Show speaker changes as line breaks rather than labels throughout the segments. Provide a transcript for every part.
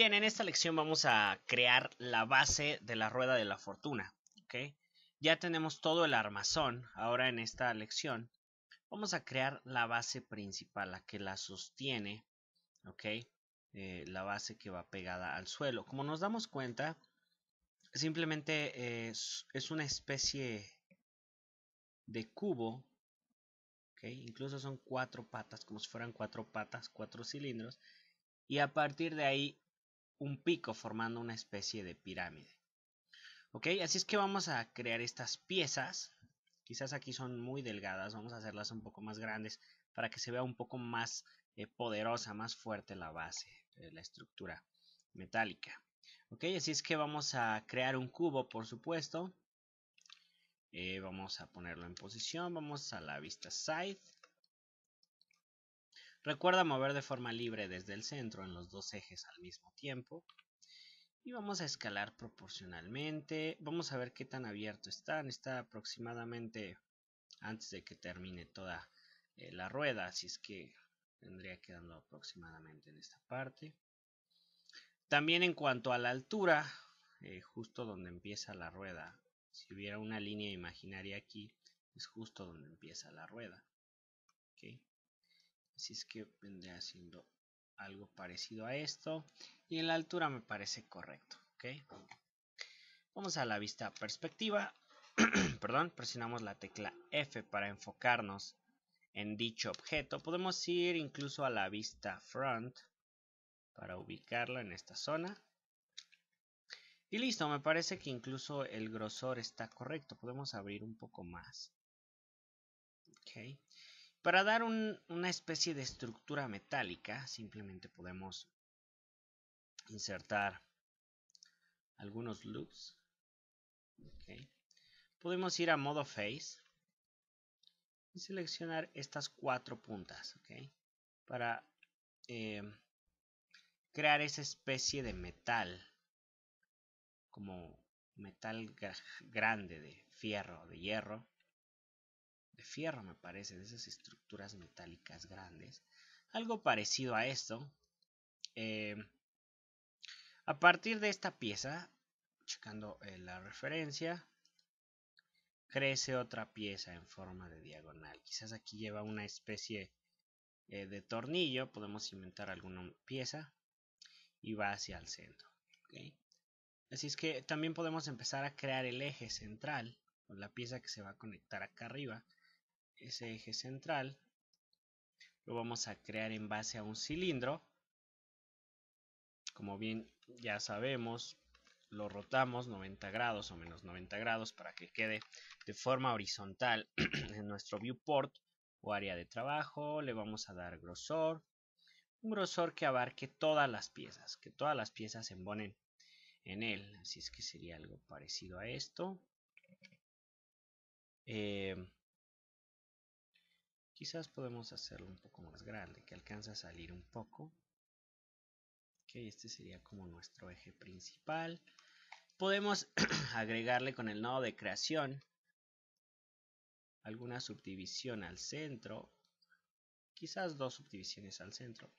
Bien, en esta lección vamos a crear la base de la rueda de la fortuna. ¿okay? Ya tenemos todo el armazón. Ahora en esta lección vamos a crear la base principal, la que la sostiene. Eh, la base que va pegada al suelo. Como nos damos cuenta, simplemente eh, es, una especie de cubo. ¿okay? Incluso son cuatro patas, como si fueran cuatro patas, cuatro cilindros. Y a partir de ahí un pico formando una especie de pirámide. Ok, así es que vamos a crear estas piezas. Quizás aquí son muy delgadas, vamos a hacerlas un poco más grandes para que se vea un poco más eh, poderosa, más fuerte la base, eh, la estructura metálica. Ok, así es que vamos a crear un cubo, por supuesto. Eh, vamos a ponerlo en posición, vamos a la vista side. Recuerda mover de forma libre desde el centro en los dos ejes al mismo tiempo. Y vamos a escalar proporcionalmente. Vamos a ver qué tan abierto está, Está aproximadamente antes de que termine toda eh, la rueda. Así es que tendría quedando aproximadamente en esta parte. También en cuanto a la altura, eh, justo donde empieza la rueda. Si hubiera una línea imaginaria aquí, es justo donde empieza la rueda. Así es que vendría haciendo algo parecido a esto. Y en la altura me parece correcto. ¿okay? Vamos a la vista perspectiva. Perdón, presionamos la tecla F para enfocarnos en dicho objeto. Podemos ir incluso a la vista front para ubicarla en esta zona. Y listo, me parece que incluso el grosor está correcto. Podemos abrir un poco más. ¿Ok? Para dar una especie de estructura metálica, simplemente podemos insertar algunos loops. Podemos ir a modo face y seleccionar estas cuatro puntas para eh, crear esa especie de metal, como metal grande de fierro, de hierro de fierro, me parece, de esas estructuras metálicas grandes. Algo parecido a esto. Eh, a partir de esta pieza, checando eh, la referencia, crece otra pieza en forma de diagonal. Quizás aquí lleva una especie eh, de tornillo, podemos inventar alguna pieza y va hacia el centro. Así es que también podemos empezar a crear el eje central, o la pieza que se va a conectar acá arriba, ese eje central lo vamos a crear en base a un cilindro como bien ya sabemos lo rotamos 90 grados o menos 90 grados para que quede de forma horizontal en nuestro viewport o área de trabajo le vamos a dar grosor un grosor que abarque todas las piezas que todas las piezas se embonen en él así es que sería algo parecido a esto eh, Quizás podemos hacerlo un poco más grande, que alcanza a salir un poco. Que este sería como nuestro eje principal. Podemos agregarle con el nodo de creación alguna subdivisión al centro, quizás dos subdivisiones al centro,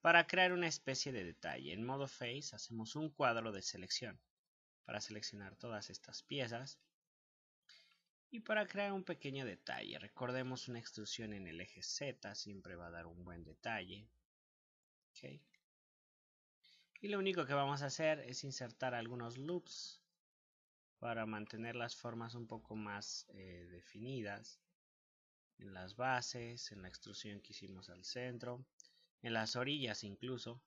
para crear una especie de detalle. En modo Face hacemos un cuadro de selección para seleccionar todas estas piezas y para crear un pequeño detalle, recordemos una extrusión en el eje Z siempre va a dar un buen detalle. Y lo único que vamos a hacer es insertar algunos loops para mantener las formas un poco más eh, definidas en las bases, en la extrusión que hicimos al centro, en las orillas incluso,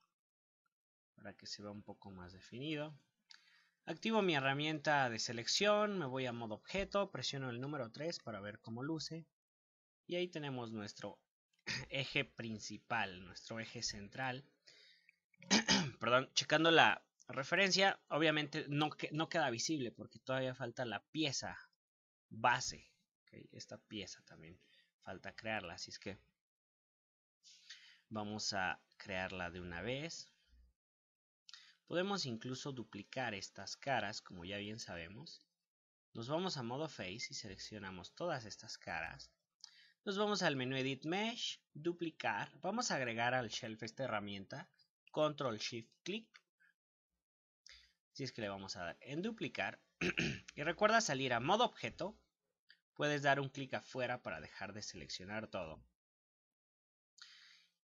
para que se vea un poco más definido. Activo mi herramienta de selección, me voy a modo objeto, presiono el número 3 para ver cómo luce. Y ahí tenemos nuestro eje principal, nuestro eje central. Perdón, checando la referencia, obviamente no, no, queda visible porque todavía falta la pieza base. Esta pieza también falta crearla, así es que vamos a crearla de una vez. Podemos incluso duplicar estas caras, como ya bien sabemos. Nos vamos a modo Face y seleccionamos todas estas caras. Nos vamos al menú Edit Mesh, duplicar. Vamos a agregar al shelf esta herramienta, Control Shift Click. Si es que le vamos a dar en duplicar. y recuerda salir a modo objeto. Puedes dar un clic afuera para dejar de seleccionar todo.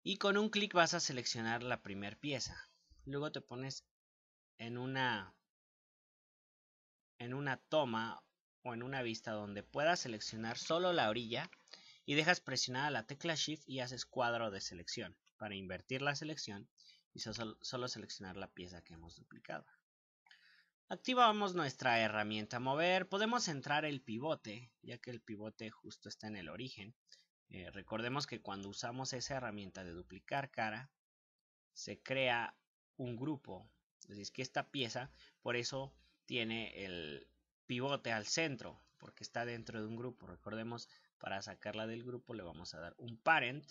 Y con un clic vas a seleccionar la primera pieza. Luego te pones en una en una toma o en una vista donde puedas seleccionar solo la orilla y dejas presionada la tecla Shift y haces cuadro de selección para invertir la selección y solo, seleccionar la pieza que hemos duplicado. Activamos nuestra herramienta mover, podemos centrar el pivote, ya que el pivote justo está en el origen. Eh, recordemos que cuando usamos esa herramienta de duplicar cara, se crea un grupo Así es que esta pieza, por eso tiene el pivote al centro, porque está dentro de un grupo. Recordemos, para sacarla del grupo le vamos a dar un parent,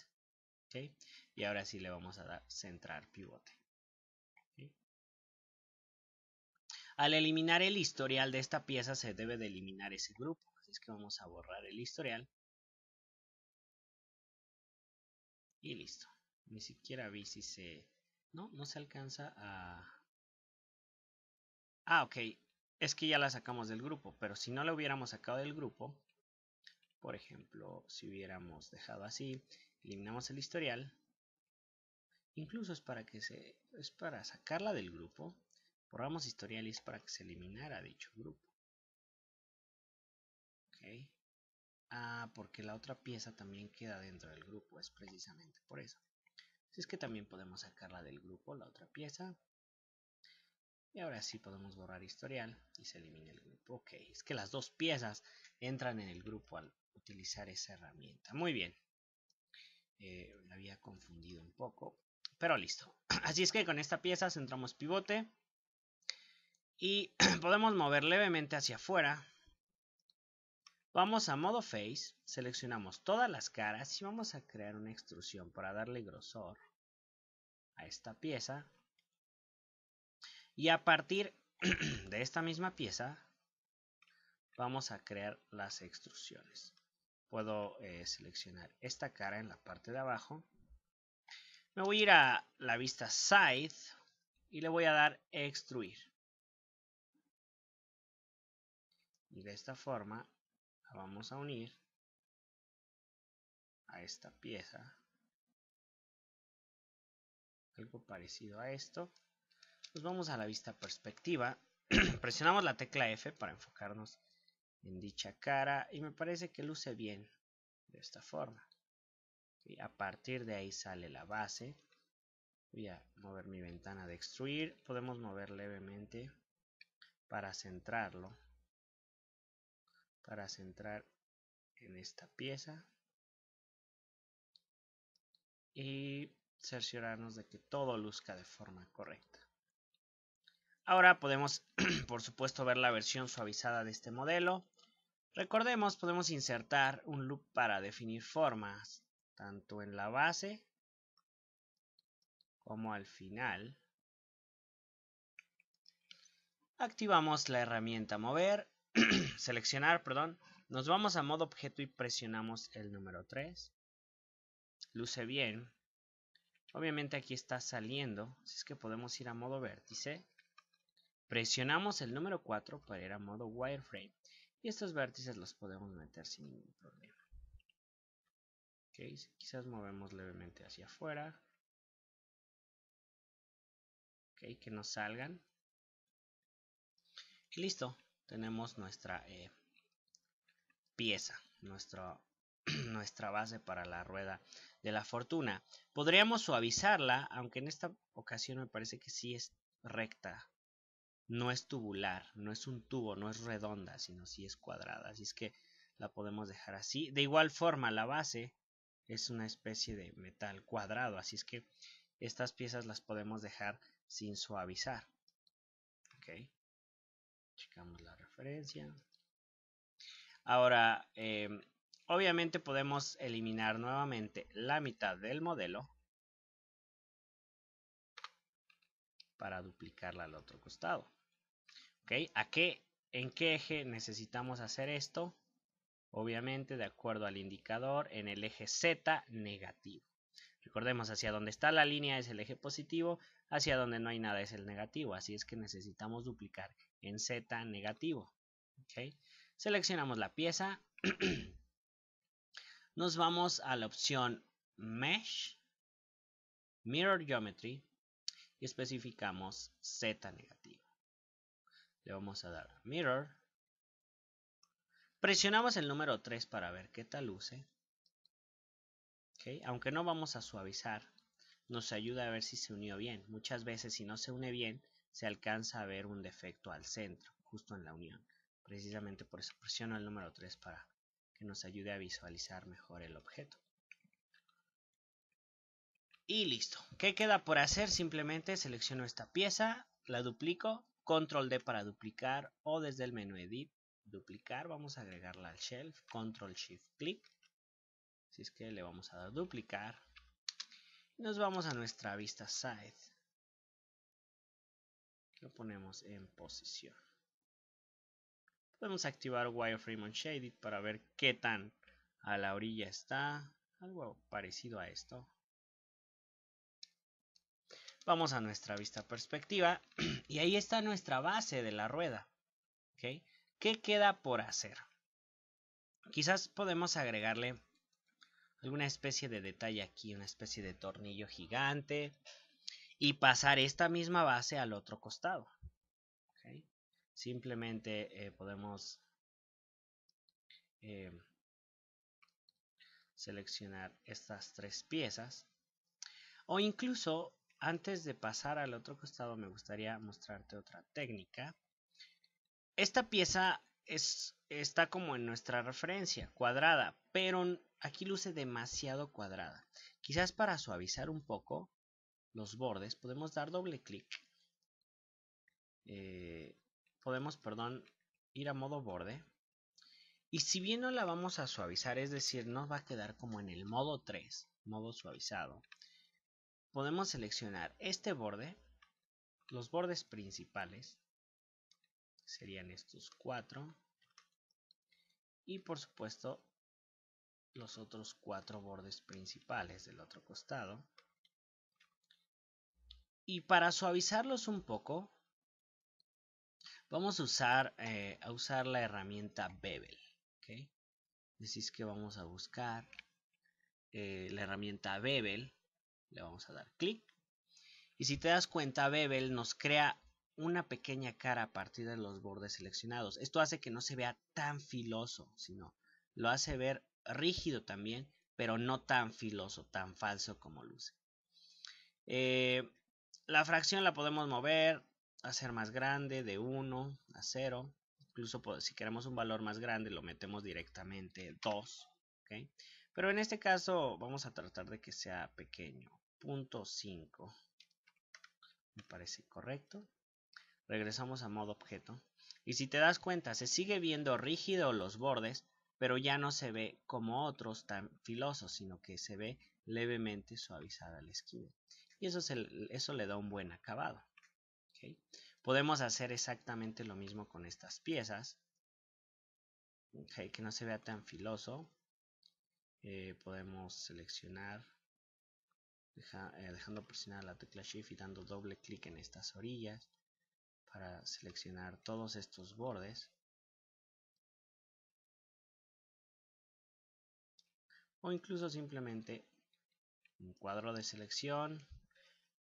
¿okay? y ahora sí le vamos a dar centrar pivote. Al eliminar el historial de esta pieza se debe de eliminar ese grupo, así es que vamos a borrar el historial. Y listo. Ni siquiera vi si se... No, no se alcanza a Ah, ok. Es que ya la sacamos del grupo, pero si no la hubiéramos sacado del grupo, por ejemplo, si hubiéramos dejado así, eliminamos el historial, incluso es para que se es para sacarla del grupo, borramos historial y es para que se eliminara dicho grupo. Ok. Ah, porque la otra pieza también queda dentro del grupo, es precisamente por eso. Así es que también podemos sacarla del grupo, la otra pieza, y ahora sí podemos borrar historial y se elimina el grupo. Ok, es que las dos piezas entran en el grupo al utilizar esa herramienta. Muy bien. Eh, la había confundido un poco. Pero listo. Así es que con esta pieza centramos pivote. Y podemos mover levemente hacia afuera. Vamos a modo face. Seleccionamos todas las caras y vamos a crear una extrusión para darle grosor a esta pieza y a partir de esta misma pieza, vamos a crear las extrusiones. Puedo eh, seleccionar esta cara en la parte de abajo. Me voy a ir a la vista Side y le voy a dar Extruir. Y de esta forma la vamos a unir a esta pieza. Algo parecido a esto. Nos pues vamos a la vista perspectiva. Presionamos la tecla F para enfocarnos en dicha cara y me parece que luce bien de esta forma. Y a partir de ahí sale la base. Voy a mover mi ventana de extruir. Podemos mover levemente para centrarlo. Para centrar en esta pieza. Y cerciorarnos de que todo luzca de forma correcta. Ahora podemos, por supuesto, ver la versión suavizada de este modelo. Recordemos, podemos insertar un loop para definir formas, tanto en la base como al final. Activamos la herramienta mover, seleccionar, perdón. Nos vamos a modo objeto y presionamos el número 3. Luce bien. Obviamente aquí está saliendo, así es que podemos ir a modo vértice. Presionamos el número 4 para ir a modo wireframe y estos vértices los podemos meter sin ningún problema. quizás movemos levemente hacia afuera. que nos salgan. Y listo, tenemos nuestra eh, pieza, nuestro, nuestra base para la rueda de la fortuna. Podríamos suavizarla, aunque en esta ocasión me parece que sí es recta no es tubular, no es un tubo, no es redonda, sino sí es cuadrada. Así es que la podemos dejar así. De igual forma, la base es una especie de metal cuadrado, así es que estas piezas las podemos dejar sin suavizar. Ok. Checamos la referencia. Ahora, em, obviamente podemos eliminar nuevamente la mitad del modelo para duplicarla al otro costado. ¿A qué, en qué eje necesitamos hacer esto? Obviamente, de acuerdo al indicador, en el eje Z negativo. Recordemos, hacia donde está la línea es el eje positivo, hacia donde no hay nada es el negativo, así es que necesitamos duplicar en Z negativo. Seleccionamos la pieza, nos vamos a la opción Mesh, Mirror Geometry y especificamos Z negativo. Le vamos a dar mirror. Presionamos el número 3 para ver qué tal luce. Aunque no vamos a suavizar, nos ayuda a ver si se unió bien. Muchas veces si no se une bien, se alcanza a ver un defecto al centro, justo en la unión. Precisamente por eso presiono el número 3 para que nos ayude a visualizar mejor el objeto. Y listo. ¿Qué queda por hacer? Simplemente selecciono esta pieza, la duplico control D para duplicar o desde el menú edit duplicar vamos a agregarla al shelf control shift click si es que le vamos a dar duplicar nos vamos a nuestra vista side lo ponemos en posición podemos activar wireframe on shaded para ver qué tan a la orilla está algo parecido a esto Vamos a nuestra vista perspectiva y ahí está nuestra base de la rueda. ¿Qué queda por hacer? Quizás podemos agregarle alguna especie de detalle aquí, una especie de tornillo gigante y pasar esta misma base al otro costado. Simplemente eh, podemos eh, seleccionar estas tres piezas o incluso antes de pasar al otro costado me gustaría mostrarte otra técnica. Esta pieza está como en nuestra referencia, cuadrada, pero aquí luce demasiado cuadrada. Quizás para suavizar un poco los bordes podemos dar doble clic. Eh, podemos, perdón, ir a modo borde. Y si bien no la vamos a suavizar, es decir, nos va a quedar como en el modo 3, modo suavizado, podemos seleccionar este borde, los bordes principales, serían estos cuatro, y por supuesto los otros cuatro bordes principales del otro costado. Y para suavizarlos un poco, vamos a usar, eh, a usar la herramienta Bevel. ¿okay? Decís que vamos a buscar eh, la herramienta Bevel le vamos a dar clic. Y si te das cuenta, Bevel nos crea una pequeña cara a partir de los bordes seleccionados. Esto hace que no se vea tan filoso, sino lo hace ver rígido también, pero no tan filoso, tan falso como luce. Eh, la fracción la podemos mover, hacer más grande, de 1 a 0. Incluso si queremos un valor más grande, lo metemos directamente 2. Pero en este caso vamos a tratar de que sea pequeño. 5. Me parece correcto. Regresamos a modo objeto. Y si te das cuenta, se sigue viendo rígido los bordes, pero ya no se ve como otros tan filosos, sino que se ve levemente suavizada la esquina. Y eso, eso le da un buen acabado. Podemos hacer exactamente lo mismo con estas piezas. Que no se vea tan filoso. Eh, podemos seleccionar eh, dejando presionar la tecla Shift y dando doble clic en estas orillas para seleccionar todos estos bordes. O incluso simplemente un cuadro de selección,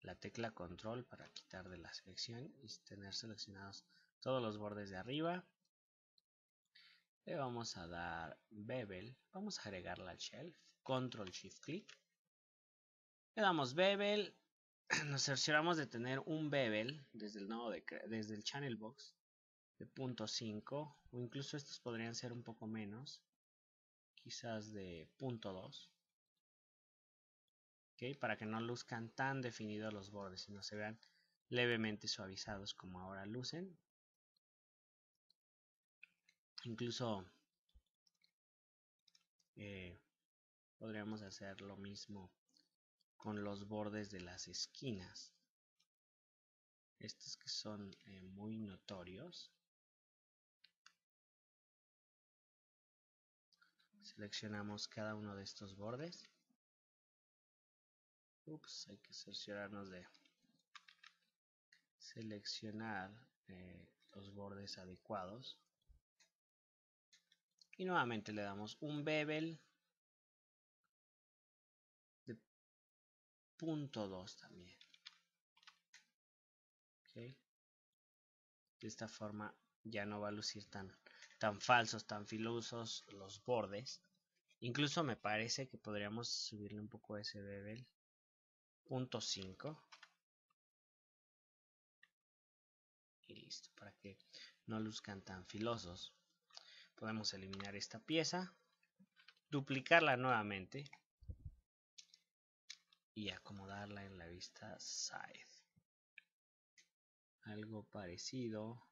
la tecla control para quitar de la selección y tener seleccionados todos los bordes de arriba. Le vamos a dar bevel, vamos a agregarla al shelf, control shift Click le damos bevel. Nos aseguramos de tener un bevel desde el nodo desde el channel box de 0.5 o incluso estos podrían ser un poco menos, quizás de 0.2. ¿Okay? Para que no luzcan tan definidos los bordes, sino se vean levemente suavizados como ahora lucen. Incluso eh, podríamos hacer lo mismo con los bordes de las esquinas. Estos que son eh, muy notorios. Seleccionamos cada uno de estos bordes. Ups, hay que cerciorarnos de seleccionar eh, los bordes adecuados. Y nuevamente le damos un bebel punto 2 también de esta forma ya no va a lucir tan, tan falsos tan filosos los bordes incluso me parece que podríamos subirle un poco ese bebel punto 5 y listo para que no luzcan tan filosos podemos eliminar esta pieza duplicarla nuevamente y acomodarla en la vista side. Algo parecido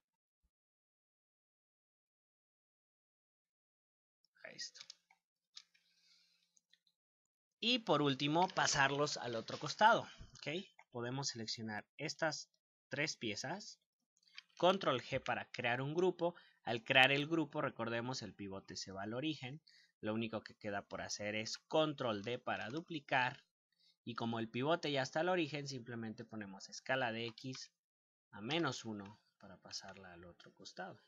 a esto. Y por último, pasarlos al otro costado. ok Podemos seleccionar estas tres piezas. Control G para crear un grupo. Al crear el grupo, recordemos, el pivote se va al origen. Lo único que queda por hacer es Control D para duplicar y como el pivote ya está al origen, simplemente ponemos escala de x a menos 1 para pasarla al otro costado.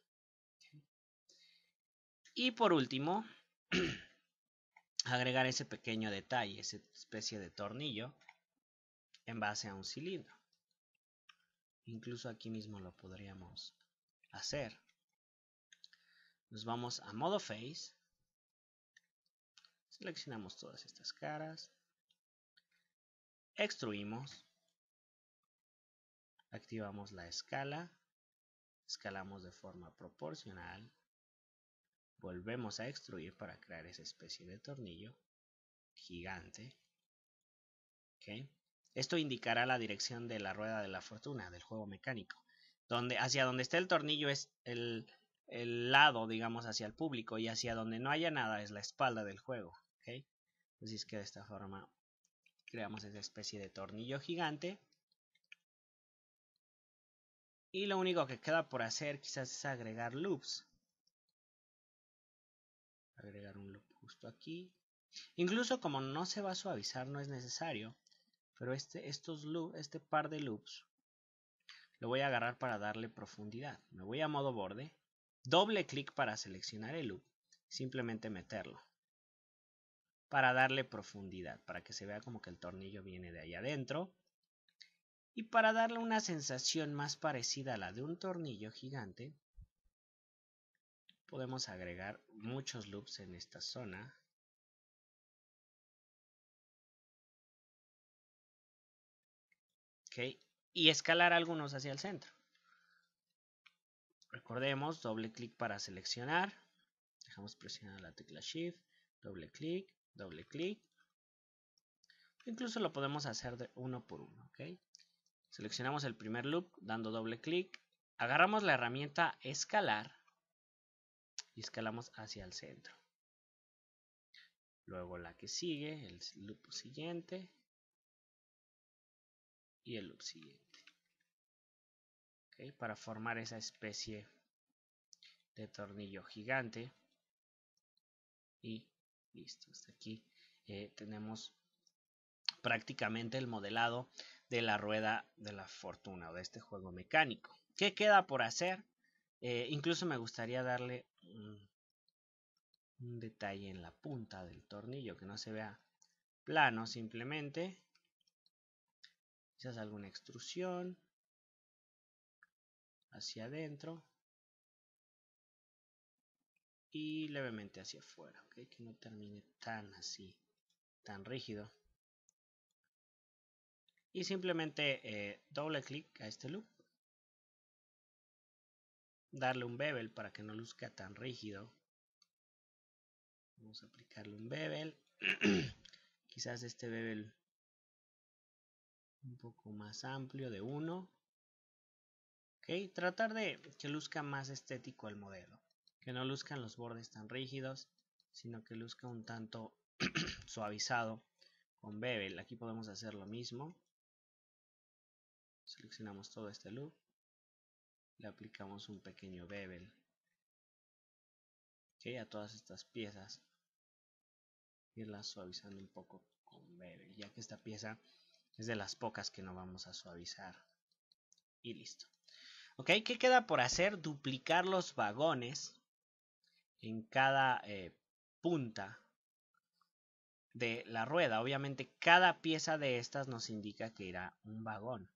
Y por último, agregar ese pequeño detalle, esa especie de tornillo en base a un cilindro. Incluso aquí mismo lo podríamos hacer. Nos vamos a modo face. Seleccionamos todas estas caras extruimos, activamos la escala, escalamos de forma proporcional, volvemos a extruir para crear esa especie de tornillo gigante. Esto indicará la dirección de la rueda de la fortuna del juego mecánico. Donde, hacia donde está el tornillo es el, lado, digamos, hacia el público y hacia donde no haya nada es la espalda del juego. Así es que de esta forma creamos esa especie de tornillo gigante. Y lo único que queda por hacer quizás es agregar loops. Agregar un loop justo aquí. Incluso como no se va a suavizar no es necesario. Pero este, estos loop, este par de loops lo voy a agarrar para darle profundidad. Me voy a modo borde. Doble clic para seleccionar el loop. Simplemente meterlo para darle profundidad, para que se vea como que el tornillo viene de allá adentro. Y para darle una sensación más parecida a la de un tornillo gigante, podemos agregar muchos loops en esta zona. Y escalar algunos hacia el centro. Recordemos, doble clic para seleccionar. Dejamos presionar la tecla Shift, doble clic doble clic. Incluso lo podemos hacer de uno por uno, ¿ok? Seleccionamos el primer loop dando doble clic. Agarramos la herramienta escalar y escalamos hacia el centro. Luego la que sigue, el loop siguiente y el loop siguiente. Para formar esa especie de tornillo gigante y Listo, hasta aquí eh, tenemos prácticamente el modelado de la rueda de la fortuna o de este juego mecánico. ¿Qué queda por hacer? Eh, incluso me gustaría darle un, un detalle en la punta del tornillo que no se vea plano simplemente. Quizás alguna extrusión hacia adentro y levemente hacia afuera, que no termine tan así, tan rígido. Y simplemente eh, doble clic a este loop, darle un bevel para que no luzca tan rígido. Vamos a aplicarle un bevel, quizás este bevel un poco más amplio de uno, Tratar de que luzca más estético el modelo que no luzcan los bordes tan rígidos, sino que luzca un tanto suavizado con bevel. Aquí podemos hacer lo mismo. Seleccionamos todo este loop. Le aplicamos un pequeño bevel. a todas estas piezas. Irlas suavizando un poco con bevel. Ya que esta pieza es de las pocas que no vamos a suavizar. Y listo. Ok, ¿qué queda por hacer? Duplicar los vagones en cada eh, punta de la rueda. Obviamente cada pieza de estas nos indica que era un vagón.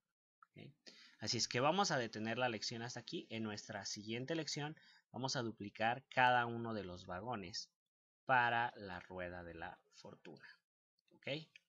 Así es que vamos a detener la lección hasta aquí. En nuestra siguiente lección vamos a duplicar cada uno de los vagones para la rueda de la fortuna. ¿ok?